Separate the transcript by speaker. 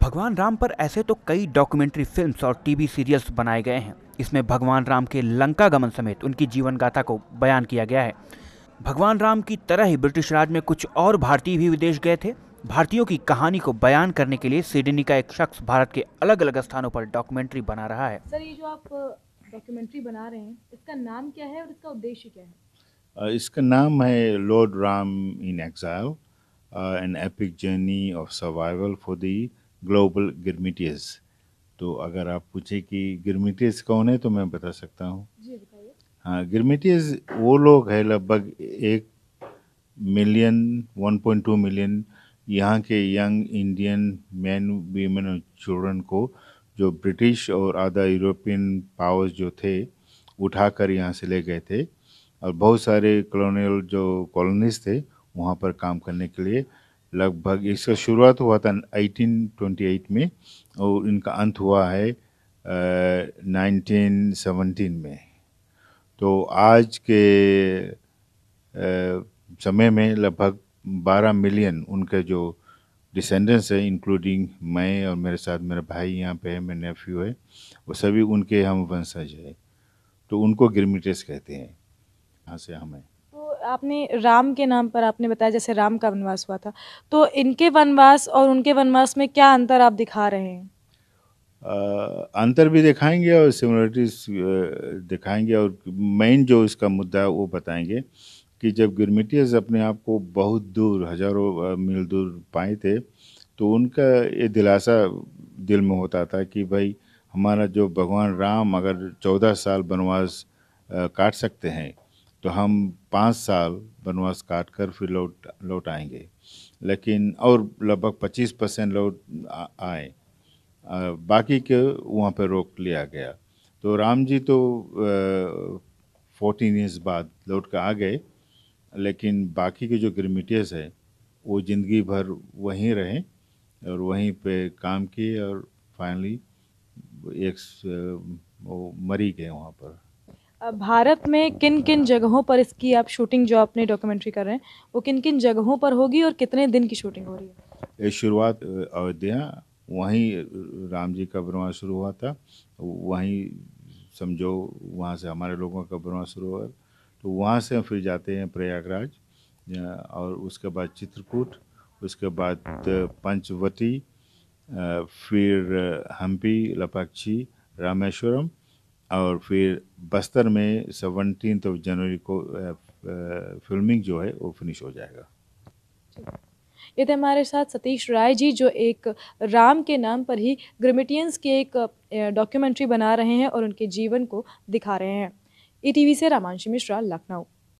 Speaker 1: भगवान राम पर ऐसे तो कई डॉक्यूमेंट्री फिल्म्स और टीवी सीरियल्स बनाए गए हैं इसमें भगवान राम के लंका गमन समेत उनकी जीवन गाथा को बयान किया गया है भगवान राम की तरह ही ब्रिटिश राज में कुछ और भारतीय भी विदेश गए थे भारतीयों की कहानी को बयान करने के लिए सिडनी का एक शख्स भारत के अलग अलग स्थानों पर डॉक्यूमेंट्री बना रहा है
Speaker 2: सर ये जो आप डॉक्यूमेंट्री बना रहे हैं इसका नाम क्या है और इसका उद्देश्य क्या
Speaker 1: है इसका नाम है lord Ram in exile an epic journey of survival for the global girmitiyas तो अगर आप पूछे कि गिरमिटियस कौन है तो मैं बता सकता हूँ हाँ गिरमिटियस वो लोग हैं लगभग एक मिलियन 1.2 मिलियन यहाँ के यंग इंडियन मैन वीमेन और चिल्ड्रन को जो ब्रिटिश और आधा यूरोपियन पावर्स जो थे उठाकर यहाँ से ले गए थे और बहुत सारे कॉलोनियल जो कॉलोनीज थे वहाँ पर काम करने के लिए लगभग इसका शुरुआत हुआ था 1828 में और इनका अंत हुआ है आ, 1917 में तो आज के आ, समय में लगभग 12 मिलियन उनके जो डिसेंडेंस हैं इंक्लूडिंग मैं और मेरे साथ मेरा भाई यहाँ पे है मेरे नेफ्यू है वो सभी उनके हम वंशज है तो उनको गिरमिटेस कहते हैं यहाँ से हमें
Speaker 2: आपने राम के नाम पर आपने बताया जैसे राम का वनवास हुआ था तो इनके वनवास और उनके वनवास में क्या अंतर आप दिखा रहे हैं
Speaker 1: अंतर भी दिखाएंगे और सिमिलरिटीज दिखाएंगे और मेन जो इसका मुद्दा है वो बताएंगे कि जब गिरमिटियस अपने आप को बहुत दूर हजारों मील दूर पाए थे तो उनका ये दिलासा दिल में होता था कि भाई हमारा जो भगवान राम अगर चौदह साल वनवास काट सकते हैं तो हम पाँच साल वनवास काट कर फिर लौट लौट आएंगे लेकिन और लगभग पच्चीस परसेंट लौट आए बाकी के वहाँ पर रोक लिया गया तो राम जी तो फोर्टीन ईयर्स बाद लौट कर आ गए लेकिन बाकी के जो ग्रीमिटियस है वो ज़िंदगी भर वहीं रहे और वहीं पे काम किए और फाइनली एक वो मरी गए वहाँ
Speaker 2: पर भारत में किन किन जगहों पर इसकी आप शूटिंग जो आपने डॉक्यूमेंट्री कर रहे हैं वो किन किन जगहों पर होगी और कितने दिन की शूटिंग हो रही
Speaker 1: है शुरुआत अयोध्या वहीं राम जी का वनवास शुरू हुआ था वहीं समझो वहाँ से हमारे लोगों का वनवास शुरू हुआ तो वहाँ से हम फिर जाते हैं प्रयागराज और उसके बाद चित्रकूट उसके बाद पंचवटी फिर हम्पी लपाक्षी रामेश्वरम और फिर बस्तर में सेवनटीन ऑफ जनवरी को फिल्मिंग जो है वो फिनिश हो जाएगा
Speaker 2: ये थे तो हमारे साथ सतीश राय जी जो एक राम के नाम पर ही ग्रिमिटियंस की एक डॉक्यूमेंट्री बना रहे हैं और उनके जीवन को दिखा रहे हैं ई e से रामांशी मिश्रा लखनऊ